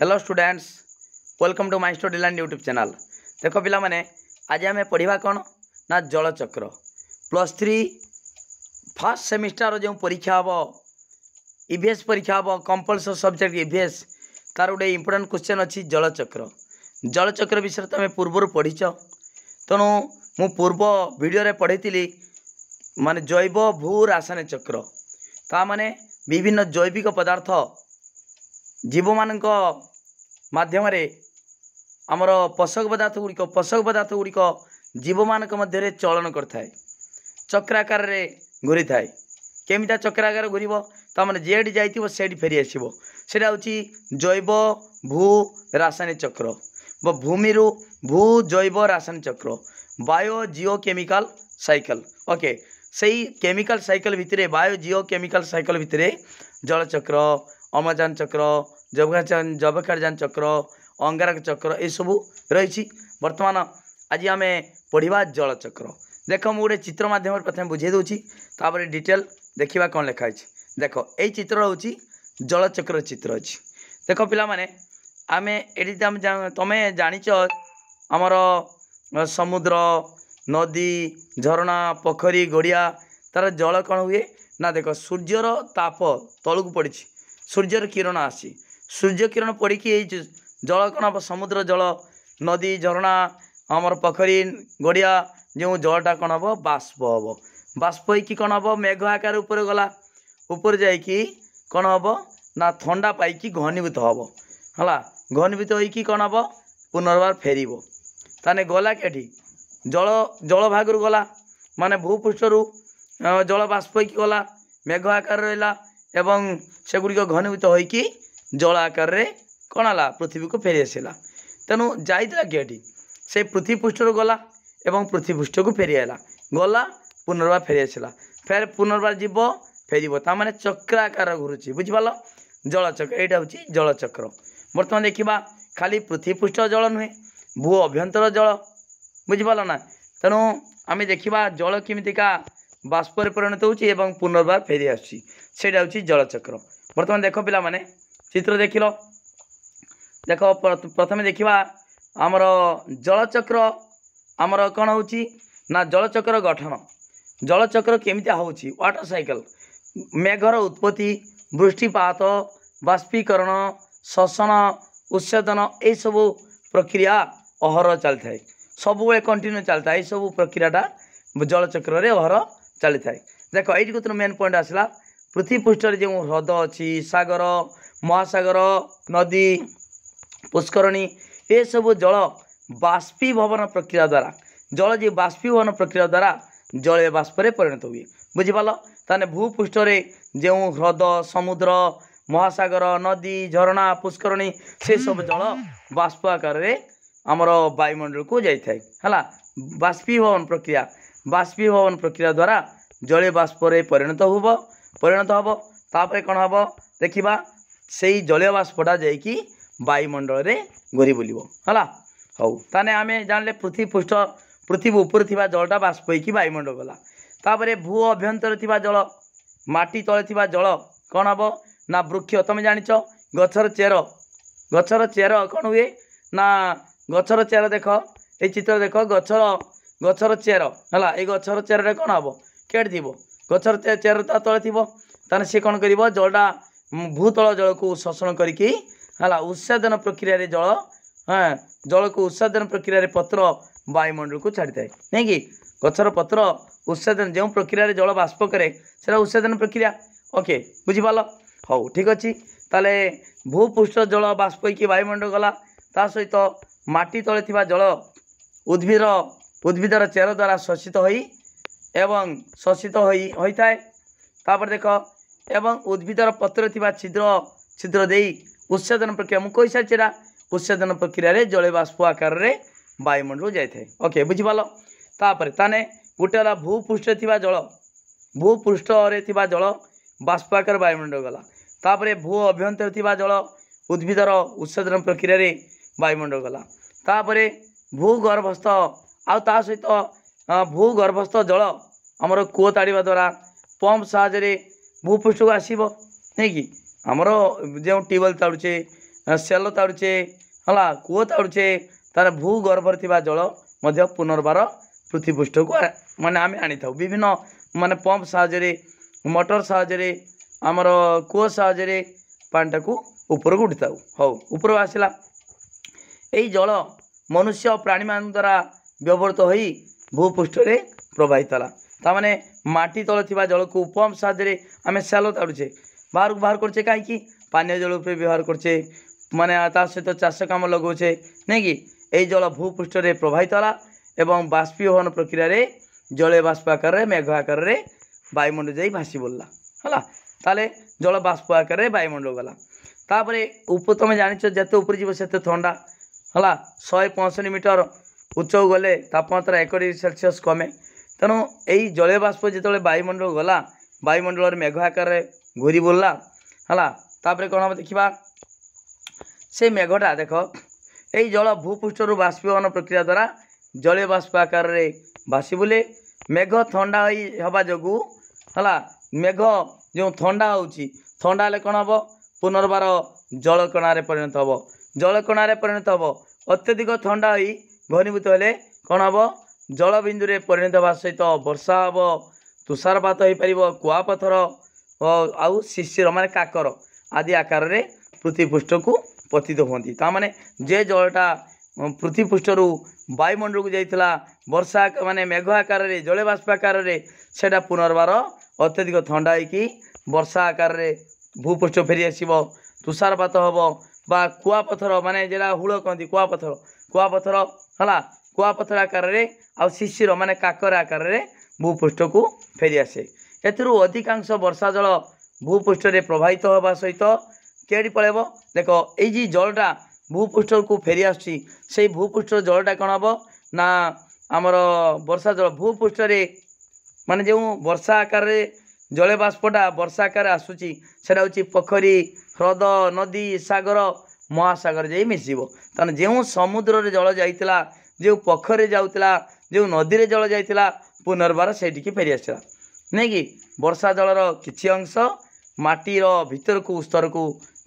hello students welcome to my study land YouTube channel देख पाने आज आम पढ़ा कौन ना जलचक्र प्लस थ्री फास्ट सेमिस्टर जो परीक्षा हम इभीएस e परीक्षा हम कंपलसरी सब्जेक्ट इभीएस तार गोटे इंपोर्टां क्वेश्चन अच्छी जलचक्र जलचक्र विषय तुम पूर्वर पढ़ी तेणु मु पूर्व भिडियो पढ़ी मान जैव भू रासायन चक्र ता मैंने विभिन्न जैविक पदार्थ ଜୀବମାନଙ୍କ ମାଧ୍ୟମରେ ଆମର ପୋଷକ ପଦାର୍ଥ ଗୁଡ଼ିକ ପୋଷକ ପଦାର୍ଥ ଗୁଡ଼ିକ ଜୀବମାନଙ୍କ ମଧ୍ୟରେ ଚଳନ କରିଥାଏ ଚକ୍ରାକାରରେ ଘୁରିଥାଏ କେମିତିଆ ଚକ୍ରାକାର ଘୁରିବ ତା'ମାନେ ଯେଉଁଠି ଯାଇଥିବ ସେଇଠି ଫେରି ଆସିବ ସେଇଟା ହେଉଛି ଜୈବ ଭୂ ରାସାୟନିକ ଚକ୍ର ବା ଭୂମିରୁ ଭୂ ଜୈବ ରାସାୟନିକ ଚକ୍ର biogeochemical cycle okay ସେଇ କେମିକାଲ ସାଇକେଲ ଭିତରେ ବାୟୋ ଜିଓ କେମିକାଲ ସାଇକେଲ ଭିତରେ ଜଳଚକ୍ର ଅମ୍ଳଜାନ ଚକ୍ର ଯବକାଚାନ ଯବକାଳଜାନ ଚକ୍ର ଅଙ୍ଗାରକ ଚକ୍ର ଏସବୁ ରହିଛି ବର୍ତ୍ତମାନ ଆଜି ଆମେ ପଢ଼ିବା ଜଳଚକ୍ର ଦେଖ ମୁଁ ଗୋଟେ ଚିତ୍ର ମାଧ୍ୟମରେ ପ୍ରଥମେ ବୁଝେଇ ଦେଉଛି ତାପରେ ଡିଟେଲ ଦେଖିବା କ'ଣ ଲେଖା ହେଇଛି ଦେଖ ଏଇ ଚିତ୍ର ହେଉଛି ଜଳଚକ୍ର ଚିତ୍ର ଅଛି ଦେଖ ପିଲାମାନେ ଆମେ ଏଠି ଆମେ ତମେ ଜାଣିଛ ଆମର ସମୁଦ୍ର ନଦୀ ଝରଣା ପୋଖରୀ ଗଡ଼ିଆ ତା'ର ଜଳ କ'ଣ ହୁଏ ନା ଦେଖ ସୂର୍ଯ୍ୟର ତାପ ତଳକୁ ପଡ଼ିଛି ସୂର୍ଯ୍ୟର କିରଣ ଆସି ସୂର୍ଯ୍ୟ କିରଣ ପଡ଼ିକି ଏଇ ଜଳ କ'ଣ ସମୁଦ୍ର ଜଳ ନଦୀ ଝରଣା ଆମର ପୋଖରୀ ଗଡ଼ିଆ ଯେଉଁ ଜଳଟା କ'ଣ ହେବ ବାଷ୍ପ ହେବ ବାଷ୍ପ ହେଇକି କ'ଣ ହେବ ମେଘ ଆକାର ଉପରେ ଗଲା ଉପରେ ଯାଇକି କ'ଣ ହେବ ନା ଥଣ୍ଡା ପାଇକି ଘନୀଭୂତ ହେବ ହେଲା ଘନୀଭୂତ ହୋଇକି କ'ଣ ହେବ ପୁନର୍ବାର ଫେରିବ ତାହେଲେ ଗଲା କେଠି ଜଳ ଜଳ ଭାଗରୁ ଗଲା ମାନେ ଭୂପୃଷ୍ଠରୁ ଜଳ ବାଷ୍ପ ହେଇକି ଗଲା ମେଘ ଆକାର ରହିଲା ଏବଂ ସେଗୁଡ଼ିକ ଘନୀଭୂତ ହୋଇକି ଜଳ ଆକାରରେ କ'ଣ ହେଲା ପୃଥିବୀକୁ ଫେରି ଆସିଲା ତେଣୁ ଯାଇଥିଲା କିଏଟି ସେ ପୃଥିବୀ ପୃଷ୍ଠରୁ ଗଲା ଏବଂ ପୃଥିବୀ ପୃଷ୍ଠକୁ ଫେରି ଆଇଲା ଗଲା ପୁନର୍ବାର ଫେରି ଆସିଲା ଫେର ପୁନର୍ବାର ଯିବ ଫେରିବ ତା'ମାନେ ଚକ୍ର ଆକାର ଘୁରୁଛି ବୁଝିପାରିଲ ଜଳଚକ୍ର ଏଇଟା ହେଉଛି ଜଳଚକ୍ର ବର୍ତ୍ତମାନ ଦେଖିବା ଖାଲି ପୃଥିବୀ ପୃଷ୍ଠ ଜଳ ନୁହେଁ ଭୂ ଅଭ୍ୟନ୍ତର ଜଳ ବୁଝିପାରିଲ ନା ତେଣୁ ଆମେ ଦେଖିବା ଜଳ କେମିତିକା বাষ্পরে পরিণত হচ্ছে এবং পুনর্বার ফেরি আসছি সেটা হচ্ছে জলচক্র বর্তমান দেখ পিলামানে চিত্র দেখিল দেখ প্রথমে দেখিবা আমার জলচক্র আমার কোণ হচ্ছে না জলচক্র গঠন জলচক্র কেমিতি হচ্ছে ওয়াটার সাইকেল মেঘর উৎপত্তি বৃষ্টিপাত বাষ্পীকরণ ଶୋଷଣ ଉତ୍ସେଦନ ଏଇସବୁ ପ୍ରକ୍ରିୟା ଅହର ଚାଲିଥାଏ ସବୁବେଳେ କଣ୍ଟିନ୍ୟୁ ଚାଲିଥାଏ ଏଇସବୁ ପ୍ରକ୍ରିୟାଟା ଜଳଚକ୍ରରେ ଅହର ଚାଲିଥାଏ ଦେଖ ଏଇଠିକୁ ତୁମ ମେନ୍ ପଏଣ୍ଟ ଆସିଲା ପୃଥିବୀ ପୃଷ୍ଠରେ ଯେଉଁ ହ୍ରଦ ଅଛି ସାଗର ମହାସାଗର ନଦୀ ପୁଷ୍କରଣୀ ଏସବୁ ଜଳ ବାଷ୍ପୀଭବନ ପ୍ରକ୍ରିୟା ଦ୍ୱାରା ଜଳ ଯେ ବାଷ୍ପୀଭବନ ପ୍ରକ୍ରିୟା ଦ୍ୱାରା ଜଳୀୟ ବାଷ୍ପରେ ପରିଣତ ହୁଏ ବୁଝିପାରିଲ ତାହେଲେ ଭୂପୃଷ୍ଠରେ ଯେଉଁ ହ୍ରଦ ସମୁଦ୍ର ମହାସାଗର ନଦୀ ଝରଣା ପୁଷ୍କରଣୀ ସେସବୁ ଜଳ ବାଷ୍ପ ଆକାରରେ ଆମର ବାୟୁମଣ୍ଡଳକୁ ଯାଇଥାଏ ହେଲା ବାଷ୍ପୀଭବନ ପ୍ରକ୍ରିୟା ବାଷ୍ପୀଭବନ ପ୍ରକ୍ରିୟା ଦ୍ୱାରା ଜଳୀୟ ବାଷ୍ପରେ ପରିଣତ ହେବ ପରିଣତ ହେବ ତାପରେ କ'ଣ ହେବ ଦେଖିବା ସେଇ ଜଳୀୟ ବାଷ୍ପଟା ଯାଇକି ବାୟୁମଣ୍ଡଳରେ ଘୁରି ବୁଲିବ ହେଲା ହଉ ତାହେଲେ ଆମେ ଜାଣିଲେ ପୃଥିବୀ ପୃଷ୍ଠ ପୃଥିବୀ ଉପରେ ଥିବା ଜଳଟା ବାଷ୍ପ ହେଇକି ବାୟୁମଣ୍ଡଳ ଗଲା ତାପରେ ଭୂ ଅଭ୍ୟନ୍ତରେ ଥିବା ଜଳ ମାଟି ତଳେ ଥିବା ଜଳ କ'ଣ ହେବ ନା ବୃକ୍ଷ ତୁମେ ଜାଣିଛ ଗଛର ଚେର ଗଛର ଚେର କ'ଣ ହୁଏ ନା ଗଛର ଚେର ଦେଖ ଏଇ ଚିତ୍ର ଦେଖ ଗଛର ଗଛର ଚେର ହେଲା ଏଇ ଗଛର ଚେରରେ କ'ଣ ହେବ କେଟ୍ ଥିବ ଗଛର ଚେର ତା ତଳେ ଥିବ ତାହେଲେ ସେ କ'ଣ କରିବ ଜଳଟା ଭୂତଳ ଜଳକୁ ଶୋଷଣ କରିକି ହେଲା ଉତ୍ସାଦନ ପ୍ରକ୍ରିୟାରେ ଜଳ ଜଳକୁ ଉତ୍ସାଦନ ପ୍ରକ୍ରିୟାରେ ପତ୍ର ବାୟୁମଣ୍ଡଳକୁ ଛାଡ଼ିଥାଏ ନାଇଁକି ଗଛର ପତ୍ର ଉତ୍ସାଦନ ଯେଉଁ ପ୍ରକ୍ରିୟାରେ ଜଳ ବାଷ୍ପ କରେ ସେଇଟା ଉତ୍ସାଦନ ପ୍ରକ୍ରିୟା ଓକେ ବୁଝିପାରିଲ ହଉ ଠିକ୍ ଅଛି ତାହେଲେ ଭୂପୃଷ୍ଠ ଜଳ ବାଷ୍ପ ହେଇକି ବାୟୁମଣ୍ଡଳ ଗଲା ତା ସହିତ ମାଟି ତଳେ ଥିବା ଜଳ ଉଦ୍ଭିଦର ଉଦ୍ଭିଦର ଚେର ଦ୍ୱାରା ଶୋଷିତ ହୋଇ ଏବଂ ଶୋଷିତ ହୋଇ ହୋଇଥାଏ ତାପରେ ଦେଖ ଏବଂ ଉଦ୍ଭିଦର ପତ୍ରରେ ଥିବା ଛିଦ୍ର ଛିଦ୍ର ଦେଇ ଉତ୍ସେଚନ ପ୍ରକ୍ରିୟା ମୁଁ କହିସାରିଛି ଏଇଟା ଉତ୍ସେଚନ ପ୍ରକ୍ରିୟାରେ ଜଳୀୟବାଷ୍ପ ଆକାରରେ ବାୟୁମଣ୍ଡଳକୁ ଯାଇଥାଏ ଓକେ ବୁଝିପାରିଲ ତାପରେ ତାନେ ଗୋଟେ ହେଲା ଭୂପୃଷ୍ଠରେ ଥିବା ଜଳ ଭୂପୃଷ୍ଠରେ ଥିବା ଜଳ ବାଷ୍ପ ଆକାର ବାୟୁମଣ୍ଡଳ ଗଲା ତାପରେ ଭୂ ଅଭ୍ୟନ୍ତରରେ ଥିବା ଜଳ ଉଦ୍ଭିଦର ଉତ୍ସେଚନ ପ୍ରକ୍ରିୟାରେ ବାୟୁମଣ୍ଡଳ ଗଲା ତାପରେ ଭୂଗର୍ଭସ୍ଥ ଆଉ ତା ସହିତ ଭୂଗର୍ଭସ୍ଥ ଜଳ ଆମର କୂଅ ତାଡ଼ିବା ଦ୍ୱାରା ପମ୍ପ ସାହାଯ୍ୟରେ ଭୂପୃଷ୍ଠକୁ ଆସିବ ନାଇଁ କି ଆମର ଯେଉଁ ଟ୍ୟୁବୱେଲ୍ ତାଡ଼ୁଛେ ସେଲ ତାଡ଼ୁଛେ ହେଲା କୂଅ ତାଡ଼ୁଛେ ତା'ର ଭୂଗର୍ଭରେ ଥିବା ଜଳ ମଧ୍ୟ ପୁନର୍ବାର ପୃଥିପୃଷ୍ଠକୁ ମାନେ ଆମେ ଆଣିଥାଉ ବିଭିନ୍ନ ମାନେ ପମ୍ପ ସାହାଯ୍ୟରେ ମଟର ସାହାଯ୍ୟରେ ଆମର କୂଅ ସାହାଯ୍ୟରେ ପାଣିଟାକୁ ଉପରକୁ ଉଠିଥାଉ ହଉ ଉପରକୁ ଆସିଲା ଏଇ ଜଳ ମନୁଷ୍ୟ ପ୍ରାଣୀମାନଙ୍କ ଦ୍ୱାରା ବ୍ୟବହୃତ ହୋଇ ଭୂପୃଷ୍ଠରେ ପ୍ରବାହିତ ହେଲା ତାମାନେ ମାଟି ତଳେ ଥିବା ଜଳକୁ ପମ୍ପ ସାହାଯ୍ୟରେ ଆମେ ସ୍ୟାଲୋ ତାଡ଼ୁଛେ ବାହାରକୁ ବାହାର କରୁଛେ କାହିଁକି ପାନୀୟ ଜଳ ଉପରେ ବ୍ୟବହାର କରୁଛେ ମାନେ ତା ସହିତ ଚାଷ କାମ ଲଗାଉଛେ ନାଇଁକି ଏହି ଜଳ ଭୂପୃଷ୍ଠରେ ପ୍ରବାହିତ ହେଲା ଏବଂ ବାଷ୍ପୀଭବନ ପ୍ରକ୍ରିୟାରେ ଜଳୀୟ ବାଷ୍ପ ଆକାରରେ ମେଘ ଆକାରରେ ବାୟୁମଣ୍ଡଳ ଯାଇ ଭାସି ବୋଲିଲା ହେଲା ତାହେଲେ ଜଳ ବାଷ୍ପ ଆକାରରେ ବାୟୁମଣ୍ଡଳ ଗଲା ତାପରେ ଉପ ତୁମେ ଜାଣିଛ ଯେତେ ଉପରେ ଯିବ ସେତେ ଥଣ୍ଡା ହେଲା ଶହେ ପଞ୍ଚଷଠି ମିଟର ଉଚ୍ଚକୁ ଗଲେ ତାପମାତ୍ରା ଏକ ଡିଗ୍ରୀ ସେଲସିୟସ୍ କମେ ତେଣୁ ଏହି ଜଳୀୟ ବାଷ୍ପ ଯେତେବେଳେ ବାୟୁମଣ୍ଡଳ ଗଲା ବାୟୁମଣ୍ଡଳରେ ମେଘ ଆକାରରେ ଘୁରି ବୁଲିଲା ହେଲା ତାପରେ କ'ଣ ହେବ ଦେଖିବା ସେ ମେଘଟା ଦେଖ ଏହି ଜଳ ଭୂପୃଷ୍ଠରୁ ବାଷ୍ପୀଭବନ ପ୍ରକ୍ରିୟା ଦ୍ୱାରା ଜଳୀୟ ବାଷ୍ପ ଆକାରରେ ଭାସି ବୁଲେ ମେଘ ଥଣ୍ଡା ହୋଇ ହେବା ଯୋଗୁଁ ହେଲା ମେଘ ଯେଉଁ ଥଣ୍ଡା ହେଉଛି ଥଣ୍ଡା ହେଲେ କ'ଣ ହେବ ପୁନର୍ବାର ଜଳକଣାରେ ପରିଣତ ହେବ ଜଳକଣାରେ ପରିଣତ ହେବ ଅତ୍ୟଧିକ ଥଣ୍ଡା ହୋଇ ଘନୀଭୂତ ହେଲେ କ'ଣ ହେବ ଜଳବିନ୍ଦୁରେ ପରିଣତ ହେବା ସହିତ ବର୍ଷା ହେବ ତୁଷାରପାତ ହେଇପାରିବ କୁଆପଥର ଆଉ ଶିଶିର ମାନେ କାକର ଆଦି ଆକାରରେ ପୃଥିବୀପୃଷ୍ଠକୁ ପତିତ ହୁଅନ୍ତି ତା'ମାନେ ଯେ ଜଳଟା ପୃଥିବୀପୃଷ୍ଠରୁ ବାୟୁମଣ୍ଡଳକୁ ଯାଇଥିଲା ବର୍ଷା ମାନେ ମେଘ ଆକାରରେ ଜଳବାଷ୍ପ ଆକାରରେ ସେଇଟା ପୁନର୍ବାର ଅତ୍ୟଧିକ ଥଣ୍ଡା ହେଇକି ବର୍ଷା ଆକାରରେ ଭୂପୃଷ୍ଠ ଫେରି ଆସିବ ତୁଷାରପାତ ହେବ ବା କୁଆପଥର ମାନେ ଯେଉଁଟା ହୁଳ କହନ୍ତି କୁଆପଥର କୁଆପଥର ହେଲା କୁଆପଥର ଆକାରରେ ଆଉ ଶିଶିର ମାନେ କାକର ଆକାରରେ ଭୂପୃଷ୍ଠକୁ ଫେରିଆସେ ଏଥିରୁ ଅଧିକାଂଶ ବର୍ଷା ଜଳ ଭୂପୃଷ୍ଠରେ ପ୍ରବାହିତ ହେବା ସହିତ କେଡ଼ି ପଳେଇବ ଦେଖ ଏଇ ଯେ ଜଳଟା ଭୂପୃଷ୍ଠକୁ ଫେରିଆସୁଛି ସେଇ ଭୂପୃଷ୍ଠର ଜଳଟା କ'ଣ ହେବ ନା ଆମର ବର୍ଷା ଜଳ ଭୂପୃଷ୍ଠରେ ମାନେ ଯେଉଁ ବର୍ଷା ଆକାରରେ ଜଳବାଷ୍ପଟା ବର୍ଷା ଆକାରରେ ଆସୁଛି ସେଇଟା ହେଉଛି ପୋଖରୀ ହ୍ରଦ ନଦୀ ସାଗର ମହାସାଗର ଯାଇ ମିଶିବ ତାହେଲେ ଯେଉଁ ସମୁଦ୍ରରେ ଜଳ ଯାଇଥିଲା ଯେଉଁ ପୋଖରୀରେ ଯାଉଥିଲା ଯେଉଁ ନଦୀରେ ଜଳ ଯାଇଥିଲା ପୁନର୍ବାର ସେଇଠିକି ଫେରି ଆସିଲା ନାଇକି ବର୍ଷା ଜଳର କିଛି ଅଂଶ ମାଟିର ଭିତରକୁ ସ୍ତରକୁ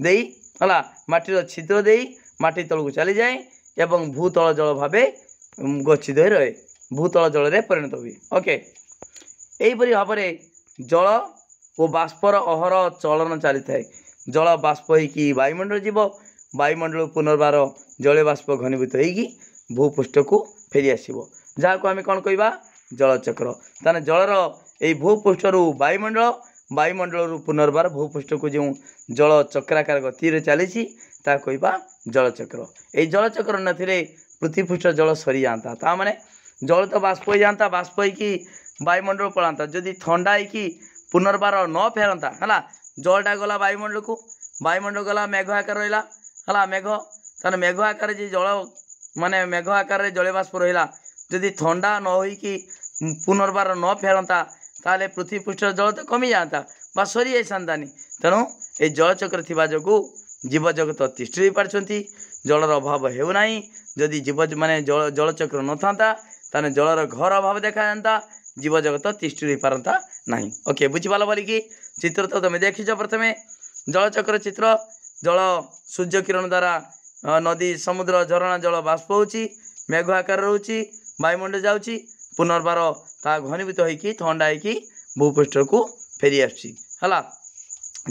ଦେଇ ହେଲା ମାଟିର ଛିଦ୍ର ଦେଇ ମାଟି ତଳକୁ ଚାଲିଯାଏ ଏବଂ ଭୂତଳ ଜଳ ଭାବେ ଗଚ୍ଛିତ ହୋଇ ରହେ ଭୂତଳ ଜଳରେ ପରିଣତ ହୁଏ ଓକେ ଏହିପରି ଭାବରେ ଜଳ ଓ ବାଷ୍ପର ଅହର ଚଳନ ଚାଲିଥାଏ ଜଳ ବାଷ୍ପ ହୋଇକି ବାୟୁମଣ୍ଡଳ ଯିବ ବାୟୁମଣ୍ଡଳ ପୁନର୍ବାର ଜଳୀୟବାଷ୍ପ ଘନୀଭୂତ ହୋଇକି ଭୂପୃଷ୍ଠକୁ ଫେରିଆସିବ ଯାହାକୁ ଆମେ କ'ଣ କହିବା ଜଳଚକ୍ର ତାହେଲେ ଜଳର ଏଇ ଭୂପୃଷ୍ଠରୁ ବାୟୁମଣ୍ଡଳ ବାୟୁମଣ୍ଡଳରୁ ପୁନର୍ବାର ଭୂପୃଷ୍ଠକୁ ଯେଉଁ ଜଳ ଚକ୍ରାକାର ଗତିରେ ଚାଲିଛି ତାହା କହିବା ଜଳଚକ୍ର ଏଇ ଜଳଚକ୍ର ନଥିଲେ ପୃଥିବପୃଷ୍ଠ ଜଳ ସରିଯାଆନ୍ତା ତାମାନେ ଜଳ ତ ବାଷ୍ପ ହୋଇଯାଆନ୍ତା ବାଷ୍ପ ହେଇକି ବାୟୁମଣ୍ଡଳ ପଳାନ୍ତା ଯଦି ଥଣ୍ଡା ହେଇକି ପୁନର୍ବାର ନ ଫେରନ୍ତା ହେଲା ଜଳଟା ଗଲା ବାୟୁମଣ୍ଡଳକୁ ବାୟୁମଣ୍ଡଳ ଗଲା ମେଘ ଆକାର ରହିଲା ହେଲା ମେଘ ତାହେଲେ ମେଘ ଆକାରରେ ଯେ ଜଳ ମାନେ ମେଘ ଆକାରରେ ଜଳୀୟବାଷ୍ପ ରହିଲା ଯଦି ଥଣ୍ଡା ନ ହୋଇକି ପୁନର୍ବାର ନ ଫେରନ୍ତା ତାହେଲେ ପୃଥିବୀ ପୃଷ୍ଠର ଜଳ ତ କମିଯାଆନ୍ତା ବା ସରିଯାଇସାନ୍ତାନି ତେଣୁ ଏ ଜଳଚକ୍ର ଥିବା ଯୋଗୁଁ ଜୀବଜଗତ ତିଷ୍ଠି ରହିପାରିଛନ୍ତି ଜଳର ଅଭାବ ହେଉନାହିଁ ଯଦି ଜୀବ ମାନେ ଜଳ ଜଳଚକ୍ର ନଥାନ୍ତା ତାହେଲେ ଜଳର ଘର ଅଭାବ ଦେଖାଯାଆନ୍ତା ଜୀବଜଗତ ତିଷ୍ଠି ରହିପାରନ୍ତା ନାହିଁ ଓକେ ବୁଝିପାରିଲ ବୋଲିକି ଚିତ୍ର ତ ତୁମେ ଦେଖିଛ ପ୍ରଥମେ ଜଳଚକ୍ର ଚିତ୍ର ଜଳ ସୂର୍ଯ୍ୟ କିରଣ ଦ୍ୱାରା ନଦୀ ସମୁଦ୍ର ଝରଣା ଜଳ ବାଷ୍ପ ହେଉଛି ମେଘ ଆକାର ରହୁଛି ବାୟୁମଣ୍ଡଳ ଯାଉଛି ପୁନର୍ବାର ତାହା ଘନୀଭୂତ ହୋଇକି ଥଣ୍ଡା ହୋଇକି ଭୂପୃଷ୍ଠକୁ ଫେରି ଆସୁଛି ହେଲା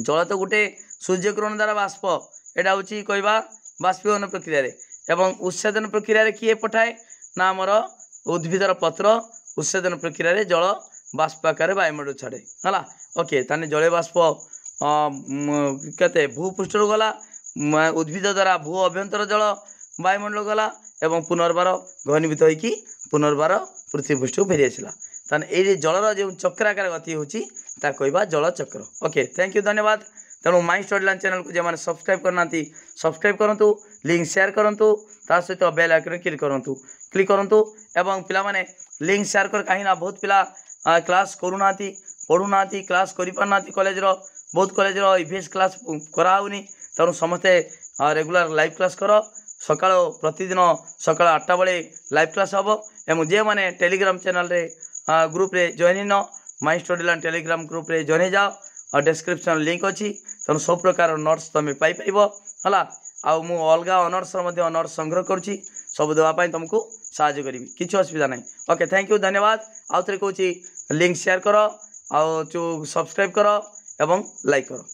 ଜଳ ତ ଗୋଟେ ସୂର୍ଯ୍ୟକିରଣ ଦ୍ୱାରା ବାଷ୍ପ ଏଇଟା ହେଉଛି କହିବା ବାଷ୍ପୀଭବନ ପ୍ରକ୍ରିୟାରେ ଏବଂ ଉତ୍ସେଚନ ପ୍ରକ୍ରିୟାରେ କିଏ ପଠାଏ ନା ଆମର ଉଦ୍ଭିଦର ପତ୍ର ଉତ୍ସେଚନ ପ୍ରକ୍ରିୟାରେ ଜଳ ବାଷ୍ପ ଆକାରରେ ବାୟୁମଣ୍ଡଳ ଛାଡ଼େ ହେଲା ଓକେ ତାହେଲେ ଜଳୀୟ ବାଷ୍ପ କେତେ ଭୂପୃଷ୍ଠରୁ ଗଲା ଉଦ୍ଭିଦ ଦ୍ୱାରା ଭୂ ଅଭ୍ୟନ୍ତର ଜଳ ବାୟୁମଣ୍ଡଳ ଗଲା ଏବଂ ପୁନର୍ବାର ଘନୀଭୂତ ହୋଇକି ପୁନର୍ବାର ପୃଥିବୀ ପୃଷ୍ଠକୁ ଫେରିଆସିଲା ତାହେଲେ ଏଇ ଜଳର ଯେଉଁ ଚକ୍ରାକାର ଗତି ହେଉଛି ତାହା କହିବା ଜଳଚକ୍ର ଓକେ ଥ୍ୟାଙ୍କ ୟୁ ଧନ୍ୟବାଦ ତେଣୁ ମାଇ ଷ୍ଟଡ଼ି ଲାଇନ୍ ଚ୍ୟାନେଲ୍କୁ ଯେଉଁମାନେ ସବସ୍କ୍ରାଇବ୍ କରିନାହାନ୍ତି ସବସ୍କ୍ରାଇବ୍ କରନ୍ତୁ ଲିଙ୍କ୍ ସେୟାର କରନ୍ତୁ ତା ସହିତ ବେଲ୍ ଆଇକନ୍ରେ କ୍ଲିକ୍ କରନ୍ତୁ କ୍ଲିକ୍ କରନ୍ତୁ ଏବଂ ପିଲାମାନେ ଲିଙ୍କ୍ ସେୟାର କର କାହିଁକିନା ବହୁତ ପିଲା କ୍ଲାସ୍ କରୁନାହାନ୍ତି ପଢ଼ୁନାହାନ୍ତି କ୍ଲାସ୍ କରିପାରୁନାହାନ୍ତି କଲେଜର ବହୁତ କଲେଜର ଇଭିଏସ୍ କ୍ଲାସ୍ କରାହେଉନି ତେଣୁ ସମସ୍ତେ ରେଗୁଲାର ଲାଇଭ୍ କ୍ଲାସ୍ କର ସକାଳ ପ୍ରତିଦିନ ସକାଳ ଆଠଟା ବେଳେ ଲାଇଭ୍ କ୍ଲାସ୍ ହେବ ଏବଂ ଯେଉଁମାନେ ଟେଲିଗ୍ରାମ ଚ୍ୟାନେଲରେ ଗ୍ରୁପରେ ଜଏନ୍ ହେଇନ ମାଇ ଷ୍ଟଡ଼ି ଲାଣ୍ଡ ଟେଲିଗ୍ରାମ ଗ୍ରୁପରେ ଜଏନ୍ ହେଇଯାଅ ଆଉ ଡେସ୍କ୍ରିପ୍ସନ୍ ଲିଙ୍କ୍ ଅଛି ତେଣୁ ସବୁ ପ୍ରକାର ନୋଟ୍ସ ତୁମେ ପାଇପାରିବ ହେଲା ଆଉ ମୁଁ ଅଲଗା ଅନର୍ସର ମଧ୍ୟ ଅନର୍ସ ସଂଗ୍ରହ କରୁଛି ସବୁ ଦେବା ପାଇଁ ତୁମକୁ ସାହାଯ୍ୟ କରିବି କିଛି ଅସୁବିଧା ନାହିଁ ଓକେ ଥ୍ୟାଙ୍କ ୟୁ ଧନ୍ୟବାଦ ଆଉ ଥରେ କହୁଛି ଲିଙ୍କ୍ ସେୟାର କର ଆଉ ଯେଉଁ ସବସ୍କ୍ରାଇବ୍ କର এবং লাইক করো